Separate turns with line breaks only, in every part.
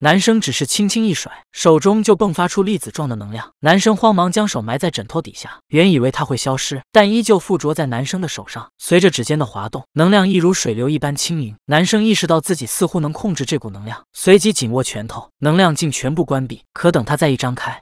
男生只是轻轻一甩，手中就迸发出粒子状的能量。男生慌忙将手埋在枕头底下，原以为他会消失，但依旧附着在男生的手上。随着指尖的滑动，能量一如水流一般轻盈。男生意识到自己似乎能控制这股能量，随即紧握拳头，能量竟全部关闭。可等他再一张开，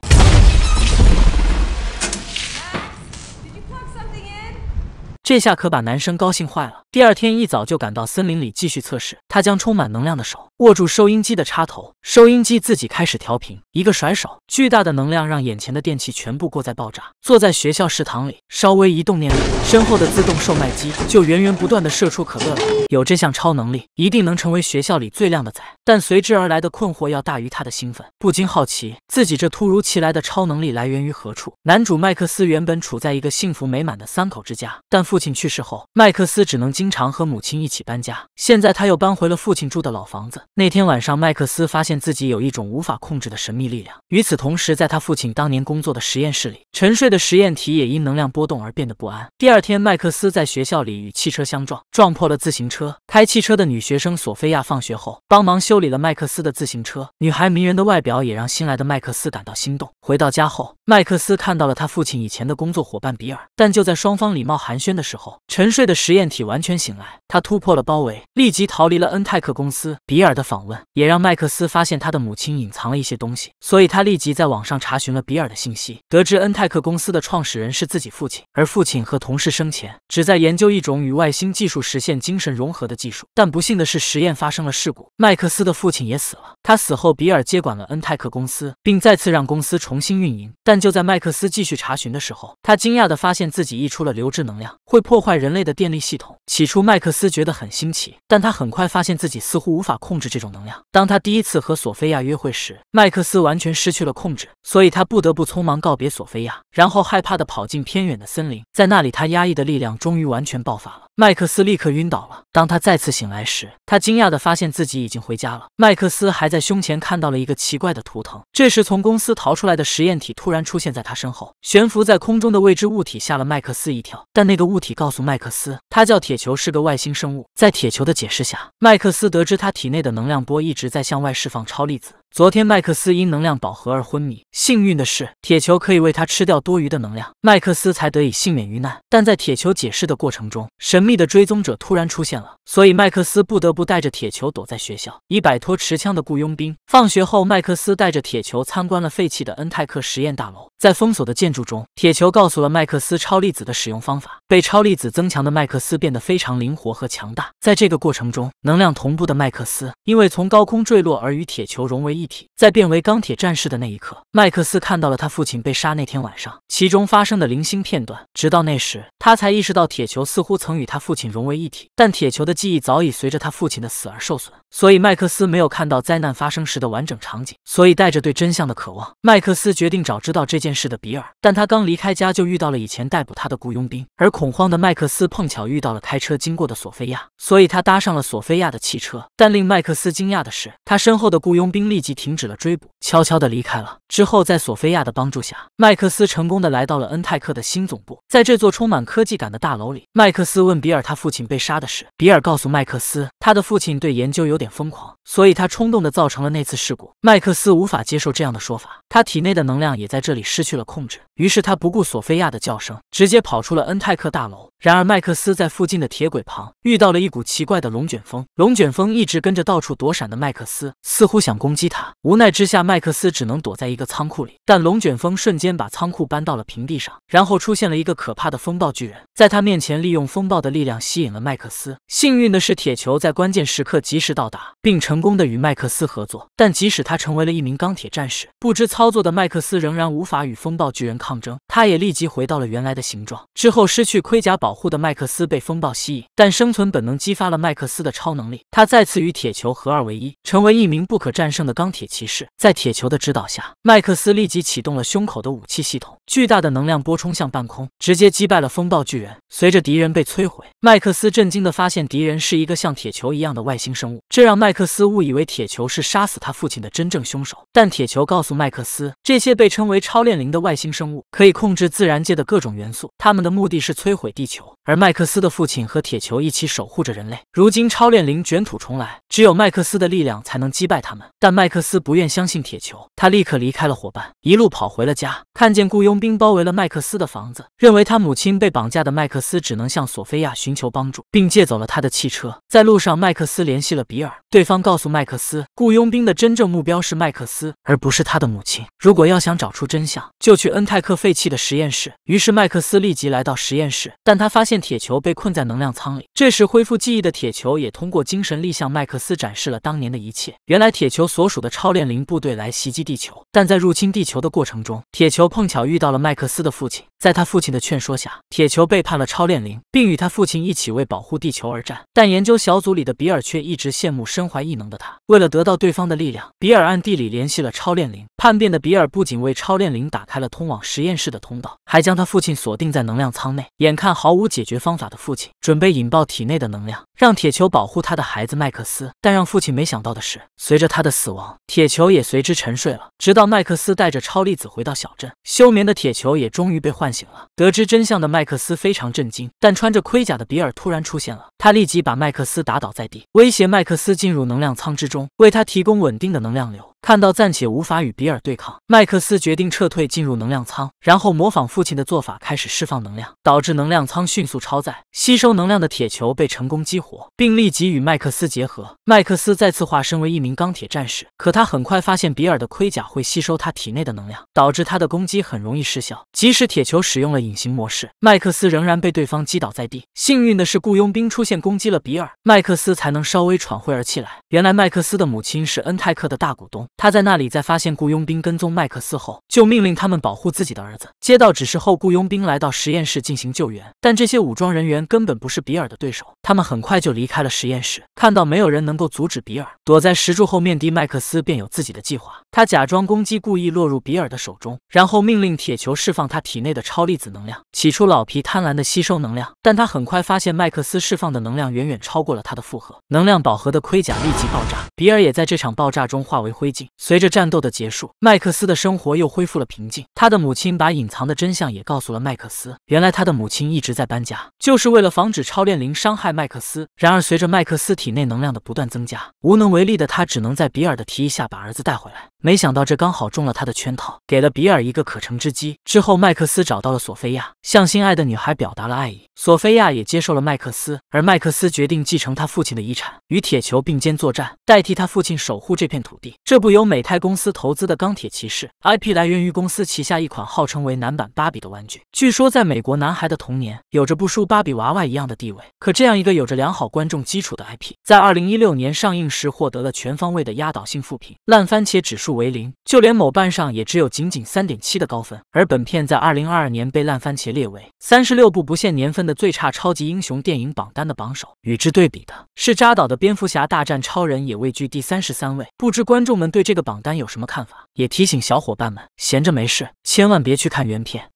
这下可把男生高兴坏了。第二天一早就赶到森林里继续测试，他将充满能量的手握住收音机的插头，收音机自己开始调频。一个甩手，巨大的能量让眼前的电器全部过载爆炸。坐在学校食堂里，稍微一动念力，身后的自动售卖机就源源不断的射出可乐来。有这项超能力，一定能成为学校里最靓的仔。但随之而来的困惑要大于他的兴奋，不禁好奇自己这突如其来的超能力来源于何处。男主麦克斯原本处在一个幸福美满的三口之家，但父父亲去世后，麦克斯只能经常和母亲一起搬家。现在他又搬回了父亲住的老房子。那天晚上，麦克斯发现自己有一种无法控制的神秘力量。与此同时，在他父亲当年工作的实验室里，沉睡的实验体也因能量波动而变得不安。第二天，麦克斯在学校里与汽车相撞，撞破了自行车。开汽车的女学生索菲亚放学后帮忙修理了麦克斯的自行车。女孩迷人的外表也让新来的麦克斯感到心动。回到家后，麦克斯看到了他父亲以前的工作伙伴比尔，但就在双方礼貌寒暄的。时候，沉睡的实验体完全醒来，他突破了包围，立即逃离了恩泰克公司。比尔的访问也让麦克斯发现他的母亲隐藏了一些东西，所以他立即在网上查询了比尔的信息，得知恩泰克公司的创始人是自己父亲，而父亲和同事生前只在研究一种与外星技术实现精神融合的技术。但不幸的是，实验发生了事故，麦克斯的父亲也死了。他死后，比尔接管了恩泰克公司，并再次让公司重新运营。但就在麦克斯继续查询的时候，他惊讶地发现自己溢出了流质能量。会破坏人类的电力系统。起初，麦克斯觉得很新奇，但他很快发现自己似乎无法控制这种能量。当他第一次和索菲亚约会时，麦克斯完全失去了控制，所以他不得不匆忙告别索菲亚，然后害怕地跑进偏远的森林。在那里，他压抑的力量终于完全爆发了，麦克斯立刻晕倒了。当他再次醒来时，他惊讶地发现自己已经回家了。麦克斯还在胸前看到了一个奇怪的图腾。这时，从公司逃出来的实验体突然出现在他身后，悬浮在空中的未知物体吓了麦克斯一跳，但那个物体。体告诉麦克斯，他叫铁球，是个外星生物。在铁球的解释下，麦克斯得知他体内的能量波一直在向外释放超粒子。昨天麦克斯因能量饱和而昏迷，幸运的是铁球可以为他吃掉多余的能量，麦克斯才得以幸免于难。但在铁球解释的过程中，神秘的追踪者突然出现了，所以麦克斯不得不带着铁球躲在学校，以摆脱持枪的雇佣兵。放学后，麦克斯带着铁球参观了废弃的恩泰克实验大楼，在封锁的建筑中，铁球告诉了麦克斯超粒子的使用方法。被超粒子增强的麦克斯变得非常灵活和强大。在这个过程中，能量同步的麦克斯因为从高空坠落而与铁球融为。一体在变为钢铁战士的那一刻，麦克斯看到了他父亲被杀那天晚上其中发生的零星片段。直到那时。他才意识到，铁球似乎曾与他父亲融为一体，但铁球的记忆早已随着他父亲的死而受损，所以麦克斯没有看到灾难发生时的完整场景。所以，带着对真相的渴望，麦克斯决定找知道这件事的比尔。但他刚离开家，就遇到了以前逮捕他的雇佣兵。而恐慌的麦克斯碰巧遇到了开车经过的索菲亚，所以他搭上了索菲亚的汽车。但令麦克斯惊讶的是，他身后的雇佣兵立即停止了追捕，悄悄地离开了。之后，在索菲亚的帮助下，麦克斯成功的来到了恩泰克的新总部。在这座充满科。科技感的大楼里，麦克斯问比尔他父亲被杀的事。比尔告诉麦克斯，他的父亲对研究有点疯狂，所以他冲动的造成了那次事故。麦克斯无法接受这样的说法，他体内的能量也在这里失去了控制。于是他不顾索菲亚的叫声，直接跑出了恩泰克大楼。然而麦克斯在附近的铁轨旁遇到了一股奇怪的龙卷风，龙卷风一直跟着到处躲闪的麦克斯，似乎想攻击他。无奈之下，麦克斯只能躲在一个仓库里，但龙卷风瞬间把仓库搬到了平地上，然后出现了一个可怕的风暴巨。在他面前，利用风暴的力量吸引了麦克斯。幸运的是，铁球在关键时刻及时到达，并成功的与麦克斯合作。但即使他成为了一名钢铁战士，不知操作的麦克斯仍然无法与风暴巨人抗争。他也立即回到了原来的形状。之后，失去盔甲保护的麦克斯被风暴吸引，但生存本能激发了麦克斯的超能力。他再次与铁球合二为一，成为一名不可战胜的钢铁骑士。在铁球的指导下，麦克斯立即启动了胸口的武器系统，巨大的能量波冲向半空，直接击败了风暴。道巨人随着敌人被摧毁，麦克斯震惊地发现敌人是一个像铁球一样的外星生物，这让麦克斯误以为铁球是杀死他父亲的真正凶手。但铁球告诉麦克斯，这些被称为超炼灵的外星生物可以控制自然界的各种元素，他们的目的是摧毁地球。而麦克斯的父亲和铁球一起守护着人类。如今超炼灵卷土重来，只有麦克斯的力量才能击败他们。但麦克斯不愿相信铁球，他立刻离开了伙伴，一路跑回了家。看见雇佣兵包围了麦克斯的房子，认为他母亲被绑架的麦克斯，只能向索菲亚寻求帮助，并借走了他的汽车。在路上，麦克斯联系了比尔，对方告诉麦克斯，雇佣兵的真正目标是麦克斯，而不是他的母亲。如果要想找出真相，就去恩泰克废弃的实验室。于是麦克斯立即来到实验室，但他发现。铁球被困在能量舱里。这时，恢复记忆的铁球也通过精神力向麦克斯展示了当年的一切。原来，铁球所属的超炼灵部队来袭击地球，但在入侵地球的过程中，铁球碰巧遇到了麦克斯的父亲。在他父亲的劝说下，铁球背叛了超炼灵，并与他父亲一起为保护地球而战。但研究小组里的比尔却一直羡慕身怀异能的他。为了得到对方的力量，比尔暗地里联系了超炼灵叛变的比尔，不仅为超炼灵打开了通往实验室的通道，还将他父亲锁定在能量舱内。眼看毫无解。决方法的父亲准备引爆体内的能量，让铁球保护他的孩子麦克斯。但让父亲没想到的是，随着他的死亡，铁球也随之沉睡了。直到麦克斯带着超粒子回到小镇，休眠的铁球也终于被唤醒了。得知真相的麦克斯非常震惊，但穿着盔甲的比尔突然出现了，他立即把麦克斯打倒在地，威胁麦克斯进入能量舱之中，为他提供稳定的能量流。看到暂且无法与比尔对抗，麦克斯决定撤退进入能量舱，然后模仿父亲的做法开始释放能量，导致能量舱迅速超载。吸收能量的铁球被成功激活，并立即与麦克斯结合。麦克斯再次化身为一名钢铁战士，可他很快发现比尔的盔甲会吸收他体内的能量，导致他的攻击很容易失效。即使铁球使用了隐形模式，麦克斯仍然被对方击倒在地。幸运的是，雇佣兵出现攻击了比尔，麦克斯才能稍微喘会儿气来。原来，麦克斯的母亲是恩泰克的大股东。他在那里，在发现雇佣兵跟踪麦克斯后，就命令他们保护自己的儿子。接到指示后，雇佣兵来到实验室进行救援，但这些武装人员根本不是比尔的对手，他们很快就离开了实验室。看到没有人能够阻止比尔，躲在石柱后面的麦克斯便有自己的计划。他假装攻击，故意落入比尔的手中，然后命令铁球释放他体内的超粒子能量。起初，老皮贪婪的吸收能量，但他很快发现麦克斯释放的能量远远超过了他的负荷，能量饱和的盔甲立即爆炸，比尔也在这场爆炸中化为灰烬。随着战斗的结束，麦克斯的生活又恢复了平静。他的母亲把隐藏的真相也告诉了麦克斯。原来他的母亲一直在搬家，就是为了防止超炼灵伤害麦克斯。然而，随着麦克斯体内能量的不断增加，无能为力的他只能在比尔的提议下把儿子带回来。没想到这刚好中了他的圈套，给了比尔一个可乘之机。之后，麦克斯找到了索菲亚，向心爱的女孩表达了爱意。索菲亚也接受了麦克斯，而麦克斯决定继承他父亲的遗产，与铁球并肩作战，代替他父亲守护这片土地。这不由美泰公司投资的《钢铁骑士》IP 来源于公司旗下一款号称为男版芭比的玩具，据说在美国男孩的童年有着不输芭比娃娃一样的地位。可这样一个有着良好观众基础的 IP，在2016年上映时获得了全方位的压倒性负评，烂番茄指数为零，就连某瓣上也只有仅仅3.7的高分。而本片在2022年被烂番茄列为36部不限年份的最差超级英雄电影榜单的榜首。与之对比的是，扎导的《蝙蝠侠大战超人》也位居第三十三位。不知观众们对。这个榜单有什么看法？也提醒小伙伴们，闲着没事千万别去看原片。